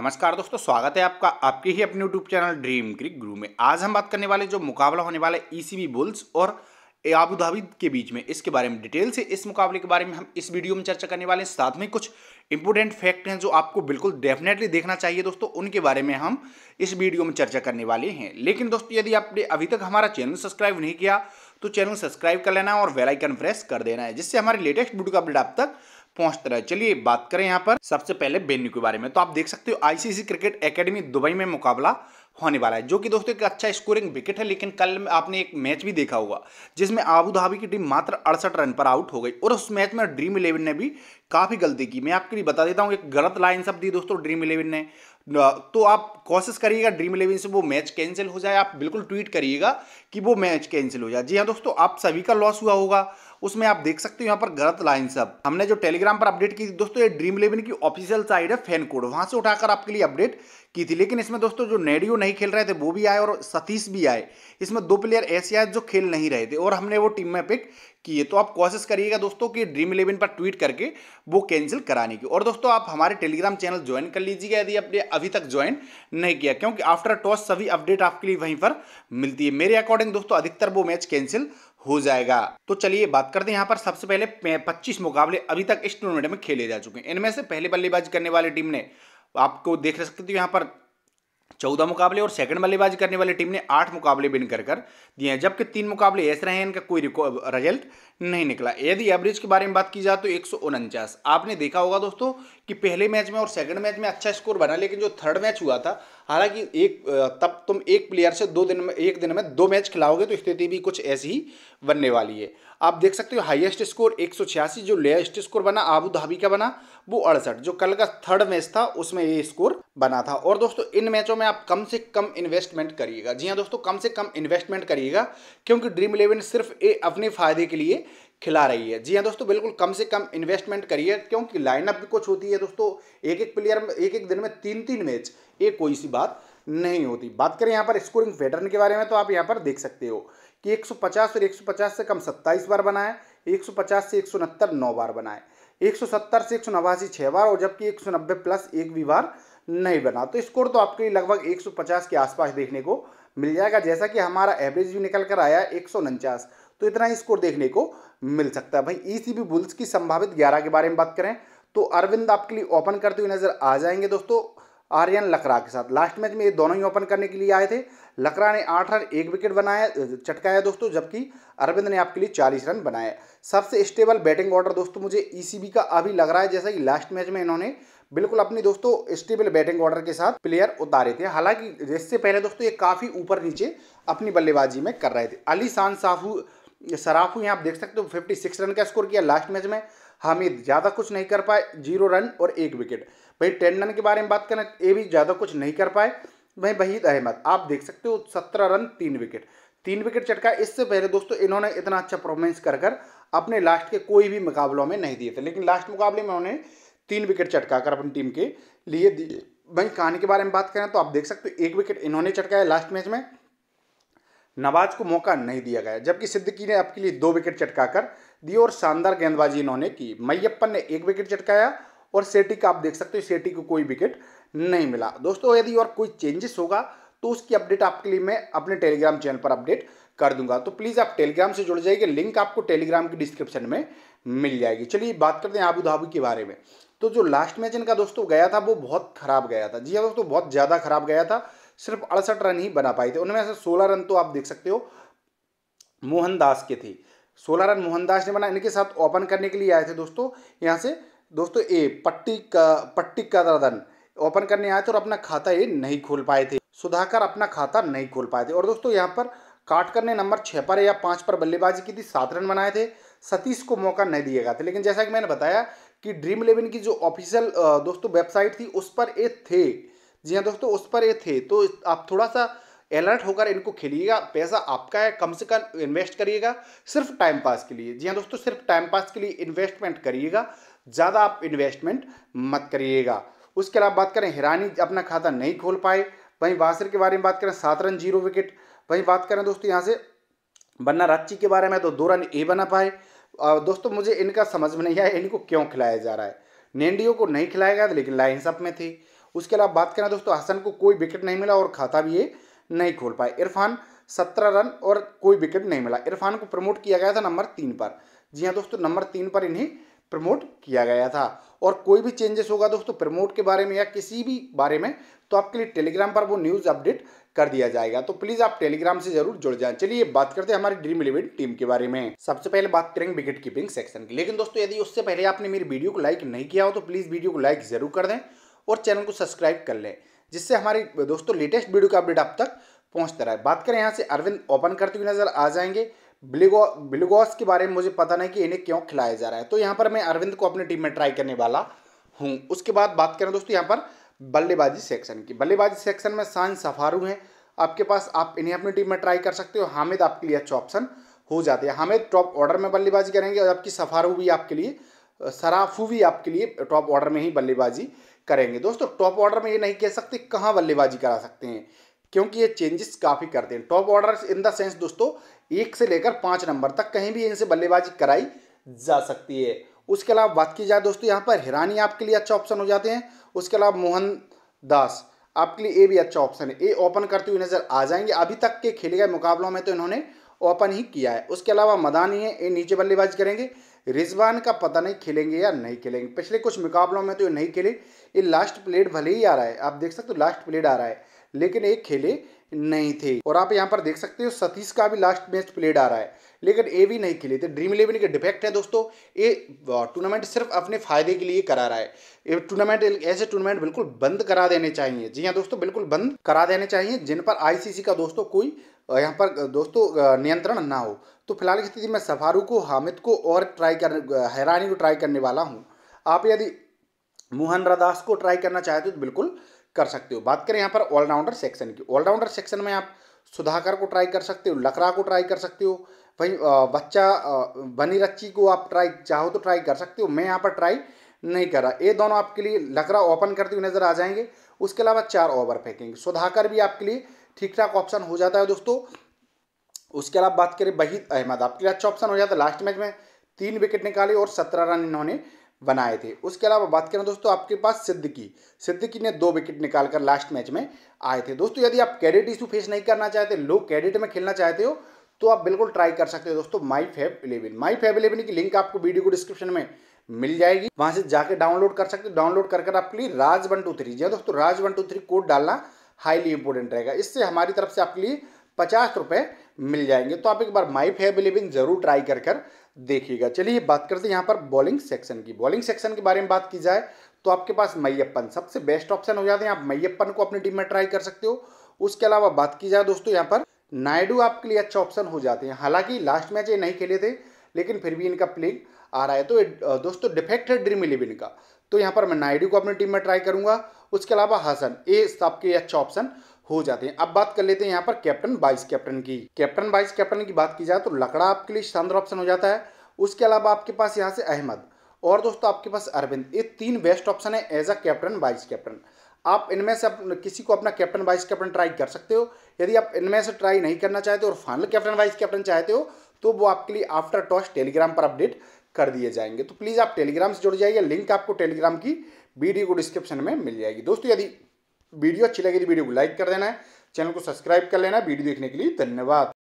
नमस्कार दोस्तों स्वागत है आपका आपके ही अपने यूट्यूब चैनल ड्रीम क्रिक गुरु में आज हम बात करने वाले जो मुकाबला होने वाला है ईसीबी e बुल्स और आबू धाबी के बीच में इसके बारे में डिटेल से इस मुकाबले के बारे में हम इस वीडियो में चर्चा करने वाले हैं साथ में कुछ इंपोर्टेंट फैक्ट हैं जो आपको बिल्कुल डेफिनेटली देखना चाहिए दोस्तों उनके बारे में हम इस वीडियो में चर्चा करने वाले हैं लेकिन दोस्तों यदि आपने अभी तक हमारा चैनल सब्सक्राइब नहीं किया तो चैनल सब्सक्राइब कर लेना है और वेलाइकन प्रेस कर देना है जिससे हमारे लेटेस्ट वीडियो का अपडेट आप तक पहुंचता रहे चलिए बात करें यहाँ पर सबसे पहले वेन्यू के बारे में तो आप देख सकते हो आईसीसी क्रिकेट एकेडमी दुबई में मुकाबला होने वाला है जो कि दोस्तों एक अच्छा स्कोरिंग विकेट है लेकिन कल आपने एक मैच भी देखा होगा जिसमें आबू धाबी की टीम मात्र अड़सठ रन पर आउट हो गई और उस मैच में ड्रीम इलेवन ने भी काफ़ी गलती की मैं आपके लिए बता देता हूँ एक गलत लाइन सब दी दोस्तों ड्रीम इलेवन ने तो आप कोशिश करिएगा ड्रीम इलेवन से वो मैच कैंसिल हो जाए आप बिल्कुल ट्वीट करिएगा कि वो मैच कैंसिल हो जाए जी हाँ दोस्तों आप सभी का लॉस हुआ होगा उसमें आप देख सकते हो यहाँ पर गलत लाइन सब हमने जो टेलीग्राम पर अपडेट की दोस्तों ये ड्रीम इलेवन की ऑफिशियल साइड है फैन कोड वहां से उठाकर आपके लिए अपडेट की थी लेकिन इसमें दोस्तों जो नेडियो नहीं खेल रहे थे वो भी आए और सतीश भी आए इसमें दो प्लेयर ऐसे आए जो खेल नहीं रहे थे और हमने वो टीम में पिक किए तो आप कोशिश करिएगा दोस्तों कि ड्रीम इलेवन पर ट्वीट करके वो कैंसिल कराने की और दोस्तों आप हमारे टेलीग्राम चैनल ज्वाइन कर लीजिएगा यदि आपने अभी तक ज्वाइन नहीं किया क्योंकि आफ्टर टॉस सभी अपडेट आपके लिए वहीं पर मिलती है मेरे अकॉर्डिंग दोस्तों अधिकतर वो मैच कैंसिल हो जाएगा तो चलिए बात करते हैं यहाँ पर सबसे पहले पच्चीस मुकाबले अभी तक इस टूर्नामेंट में खेले जा चुके हैं इनमें से पहले बल्लेबाजी करने वाली टीम ने आपको देख सकते हो यहाँ पर चौदह मुकाबले और सेकंड बल्लेबाजी करने वाली टीम ने आठ मुकाबले विन कर कर दिए हैं जबकि तीन मुकाबले ऐसे रहे हैं इनका कोई रिजल्ट नहीं निकला यदि एवरेज के बारे में बात की जाए तो एक आपने देखा होगा दोस्तों कि पहले मैच में और सेकंड मैच में अच्छा स्कोर बना लेकिन जो थर्ड मैच हुआ था हालांकि एक तब तुम एक प्लेयर से दो दिन में एक दिन में दो मैच खिलाओगे तो स्थिति भी कुछ ऐसी ही बनने वाली है आप देख सकते हो हाईएस्ट स्कोर एक जो लेस्ट स्कोर बना आबू धाबी का बना वो अड़सठ जो कल का थर्ड मैच था उसमें ये स्कोर बना था और दोस्तों इन मैचों में आप कम से कम इन्वेस्टमेंट करिएगा जी हाँ दोस्तों कम से कम इन्वेस्टमेंट करिएगा क्योंकि ड्रीम इलेवन सिर्फ ए अपने फायदे के लिए खिला रही है जी हाँ दोस्तों बिल्कुल कम से कम इन्वेस्टमेंट करिए क्योंकि लाइनअप भी कुछ होती है दोस्तों एक एक प्लेयर में एक एक दिन में तीन तीन मैच ये कोई सी बात नहीं होती बात करें यहाँ पर स्कोरिंग पैटर्न के बारे में तो आप यहाँ पर देख सकते हो कि 150 और 150 से कम 27 बार बनाए 150 से एक नौ बार बनाए 170 से एक छः बार और जबकि 190 प्लस एक भी बार नहीं बना तो स्कोर तो आपके लगभग 150 के आसपास देखने को मिल जाएगा जैसा कि हमारा एवरेज भी निकल कर आया एक तो इतना ही स्कोर देखने को मिल सकता है भाई ईसीबी बुल्स की संभावित ग्यारह के बारे में बात करें तो अरविंद आपके लिए ओपन करते हुए नजर आ जाएंगे दोस्तों आर्यन लकरा के साथ लास्ट मैच में ये दोनों ही ओपन करने के लिए आए थे लकरा ने आठ रन एक विकेट बनाया चटकाया दोस्तों जबकि अरविंद ने आपके लिए चालीस रन बनाया सबसे स्टेबल बैटिंग ऑर्डर दोस्तों मुझे ईसीबी e का अभी लग रहा है जैसा कि लास्ट मैच में इन्होंने बिल्कुल अपनी दोस्तों स्टेबल बैटिंग ऑर्डर के साथ प्लेयर उतारे थे हालांकि इससे पहले दोस्तों ये काफ़ी ऊपर नीचे अपनी बल्लेबाजी में कर रहे थे अली शान साहू सराफ हुई आप देख सकते हो फिफ्टी सिक्स रन का स्कोर किया लास्ट मैच में हामिद ज़्यादा कुछ नहीं कर पाए जीरो रन और एक विकेट भाई टेंडन के बारे में बात करें ये भी ज़्यादा कुछ नहीं कर पाए भाई वहीद अहमद आप देख सकते हो सत्रह रन तीन विकेट तीन विकेट चटका इससे पहले दोस्तों इन्होंने इतना अच्छा परफॉर्मेंस कर कर अपने लास्ट के कोई भी मुकाबलों में नहीं दिए थे लेकिन लास्ट मुकाबले में उन्होंने तीन विकेट चटका कर अपनी टीम के लिए दिए भाई कहानी के बारे में बात करें तो आप देख सकते हो एक विकेट इन्होंने चटकाया लास्ट मैच में नवाज को मौका नहीं दिया गया जबकि सिद्दीकी ने आपके लिए दो विकेट चटकाकर दिए और शानदार गेंदबाजी इन्होंने की मैयप्पन ने एक विकेट चटकाया और सेटी का आप देख सकते हो सेटी को कोई विकेट नहीं मिला दोस्तों यदि और कोई चेंजेस होगा तो उसकी अपडेट आपके लिए मैं अपने टेलीग्राम चैनल पर अपडेट कर दूंगा तो प्लीज़ आप टेलीग्राम से जुड़ जाइए लिंक आपको टेलीग्राम की डिस्क्रिप्शन में मिल जाएगी चलिए बात करते हैं आबू धाबी के बारे में तो जो लास्ट मैच इनका दोस्तों गया था वो बहुत खराब गया था जी हाँ दोस्तों बहुत ज़्यादा खराब गया था सिर्फ अड़सठ रन ही बना पाए थे उनमें से सोलह रन तो आप देख सकते हो मोहनदास के थे सोलह रन मोहनदास ने बना इनके साथ ओपन करने के लिए आए थे दोस्तों यहाँ से दोस्तों ए पट्टी का पट्टी का रदन ओपन करने आए थे और अपना खाता ये नहीं खोल पाए थे सुधाकर अपना खाता नहीं खोल पाए थे और दोस्तों यहाँ पर काटकर ने नंबर छः पर या पाँच पर बल्लेबाजी की थी सात रन बनाए थे सतीश को मौका नहीं दिया गया था लेकिन जैसा कि मैंने बताया कि ड्रीम इलेवन की जो ऑफिशियल दोस्तों वेबसाइट थी उस पर ये थे जी हाँ दोस्तों उस पर ये थे तो आप थोड़ा सा अलर्ट होकर इनको खेलिएगा पैसा आपका है कम से कम इन्वेस्ट करिएगा सिर्फ टाइम पास के लिए जी हाँ दोस्तों सिर्फ टाइम पास के लिए इन्वेस्टमेंट करिएगा ज़्यादा आप इन्वेस्टमेंट मत करिएगा उसके अलावा बात करें हिरानी अपना खाता नहीं खोल पाए वहीं बासर के बारे में बात करें सात रन जीरो विकेट वहीं बात करें दोस्तों यहाँ से बन्ना राची के बारे में तो दो रन ए बना पाए दोस्तों मुझे इनका समझ में नहीं आया इनको क्यों खिलाया जा रहा है नेंडियो को नहीं खिलाया गया लेकिन लाइन्स अप में थे उसके अलावा बात करें दोस्तों हसन को कोई विकेट नहीं मिला और खाता भी ये नहीं खोल पाए इरफान सत्रह रन और कोई विकेट नहीं मिला इरफान को प्रमोट किया गया था नंबर तीन पर जी हाँ दोस्तों नंबर तीन पर इन्हें प्रमोट किया गया था और कोई भी चेंजेस होगा दोस्तों प्रमोट के बारे में या किसी भी बारे में तो आपके लिए टेलीग्राम पर वो न्यूज़ अपडेट कर दिया जाएगा तो प्लीज़ आप टेलीग्राम से जरूर जुड़ जाएं चलिए बात करते हैं हमारी ड्रीम इलेवन टीम के बारे में सबसे पहले बात करेंगे विकेट कीपिंग सेक्शन की लेकिन दोस्तों यदि उससे पहले आपने मेरी वीडियो को लाइक नहीं किया हो तो प्लीज़ वीडियो को लाइक जरूर कर दें और चैनल को सब्सक्राइब कर लें जिससे हमारी दोस्तों लेटेस्ट वीडियो का अपडेट आप तक पहुँचता रहा है बात करें यहाँ से अरविंद ओपन करते हुए नज़र आ जाएंगे ब्लिगो ब्लिगॉस के बारे में मुझे पता नहीं कि इन्हें क्यों खिलाया जा रहा है तो यहाँ पर मैं अरविंद को अपनी टीम में ट्राई करने वाला हूँ उसके बाद बात करें दोस्तों यहाँ पर बल्लेबाजी सेक्शन की बल्लेबाजी सेक्शन में सान सफारू हैं आपके पास आप इन्हें अपनी टीम में ट्राई कर सकते हो हामिद आपके लिए अच्छा ऑप्शन हो जाते हैं हामिद टॉप ऑर्डर में बल्लेबाजी करेंगे और आपकी सफारू भी आपके लिए सराफू भी आपके लिए टॉप ऑर्डर में ही बल्लेबाजी करेंगे दोस्तों टॉप ऑर्डर में ये नहीं कह सकते कहाँ बल्लेबाजी करा सकते हैं क्योंकि ये चेंजेस काफ़ी करते हैं top order in the sense दोस्तों एक से लेकर पाँच नंबर तक कहीं भी इनसे बल्लेबाजी कराई जा सकती है उसके अलावा बात की जाए दोस्तों यहाँ पर हिरानी आपके लिए अच्छा ऑप्शन हो जाते हैं उसके अलावा मोहन दास आपके लिए ए भी अच्छा ऑप्शन है ए ओपन करते हुए नज़र आ जाएंगे अभी तक के खेले गए मुकाबलों में तो इन्होंने ओपन ही किया है उसके अलावा मदानी है ये नीचे बल्लेबाजी करेंगे रिजवान का पता नहीं खेलेंगे या नहीं खेलेंगे पिछले कुछ मुकाबलों में तो ये नहीं खेले ये लास्ट प्लेट भले ही आ रहा है आप देख सकते हो लास्ट प्लेट आ रहा है लेकिन ये खेले नहीं थे और आप यहाँ पर देख सकते हो सतीश का भी लास्ट मैच प्लेट आ रहा है लेकिन ये भी नहीं खेले थे ड्रीम इलेवन के डिफेक्ट है दोस्तों ये टूर्नामेंट सिर्फ अपने फायदे के लिए करा रहा है ये टूर्नामेंट ऐसे टूर्नामेंट बिल्कुल बंद करा देने चाहिए जी हाँ दोस्तों बिल्कुल बंद करा देने चाहिए जिन पर आईसीसी का दोस्तों कोई यहाँ पर दोस्तों नियंत्रण ना हो तो फिलहाल की स्थिति में सफारू को हामिद को और ट्राई कर हैरानी को ट्राई करने वाला हूँ आप यदि मोहन रदास को ट्राई करना चाहते हो तो बिल्कुल कर सकते हो बात करें यहाँ पर ऑलराउंडर सेक्शन की ऑलराउंडर सेक्शन में आप सुधाकर को ट्राई कर सकते हो लकड़ा को ट्राई कर सकते हो वहीं बच्चा बनी रच्ची को आप ट्राई चाहो तो ट्राई कर सकते हो मैं यहाँ पर ट्राई नहीं कर रहा ये दोनों आपके लिए लकड़ा ओपन करते हुए नजर आ जाएंगे उसके अलावा चार ओवर फेंकेंगे सुधाकर भी आपके लिए ठीक ठाक ऑप्शन हो जाता है दोस्तों उसके अलावा बात करें वहीद अहमद आपके लिए अच्छा ऑप्शन हो जाता है लास्ट मैच में तीन विकेट निकाले और सत्रह रन इन्होंने बनाए थे उसके अलावा बात करें दोस्तों आपके पास सिद्दकी सिद्दकी ने दो विकेट निकालकर लास्ट मैच में आए थे दोस्तों यदि आप कैडेट इशू फेस नहीं करना चाहते लो कैडेट में खेलना चाहते हो तो आप बिल्कुल ट्राई कर सकते हो दोस्तों My Fab Eleven My Fab Eleven की लिंक आपको वीडियो को डिस्क्रिप्शन में मिल जाएगी वहां से जाकर डाउनलोड कर सकते हो डाउनलोड कर कर आपके लिए राज वन टू थ्री जी हाँ दोस्तों Raj one two three code डालना हाईली इम्पोर्टेंट रहेगा इससे हमारी तरफ से आपके लिए पचास रुपये मिल जाएंगे तो आप एक बार माई फेब इलेवन जरूर ट्राई कर कर देखिएगा चलिए बात करते हैं यहाँ पर बॉलिंग सेक्शन की बॉलिंग सेक्शन के बारे में बात की जाए तो आपके पास मैयप्पन सबसे बेस्ट ऑप्शन हो जाते हैं आप मैयप्पन को अपनी टीम में ट्राई कर सकते हो उसके अलावा बात की जाए दोस्तों यहाँ पर नायडू आपके लिए अच्छा ऑप्शन हो जाते हैं हालांकि लास्ट मैच ये नहीं खेले थे लेकिन फिर भी इनका प्लेइंग आ रहा है तो दोस्तों डिफेक्ट है ड्रीम इलेवन का तो यहाँ पर मैं नायडू को अपनी टीम में ट्राई करूंगा उसके अलावा हसन ये सबके अच्छे ऑप्शन हो जाते हैं अब बात कर लेते हैं यहाँ पर कैप्टन वाइस कैप्टन की कैप्टन वाइस कैप्टन की बात की जाए तो लकड़ा आपके लिए शानदार ऑप्शन हो जाता है उसके अलावा आपके पास यहाँ से अहमद और दोस्तों आपके पास अरविंद ये तीन बेस्ट ऑप्शन है as a captain vice captain आप इनमें से किसी को अपना कैप्टन वाइस कैप्टन ट्राई कर सकते हो यदि आप इनमें से ट्राई नहीं करना चाहते और फाइनल कैप्टन वाइस कैप्टन चाहते हो तो वो आपके लिए आफ्टर टॉस टेलीग्राम पर अपडेट कर दिए जाएंगे तो प्लीज़ आप टेलीग्राम से जुड़ जाइए लिंक आपको टेलीग्राम की वीडियो को डिस्क्रिप्शन में मिल जाएगी दोस्तों यदि वीडियो अच्छी लगी तो वीडियो को लाइक कर देना है चैनल को सब्सक्राइब कर लेना वीडियो देखने के लिए धन्यवाद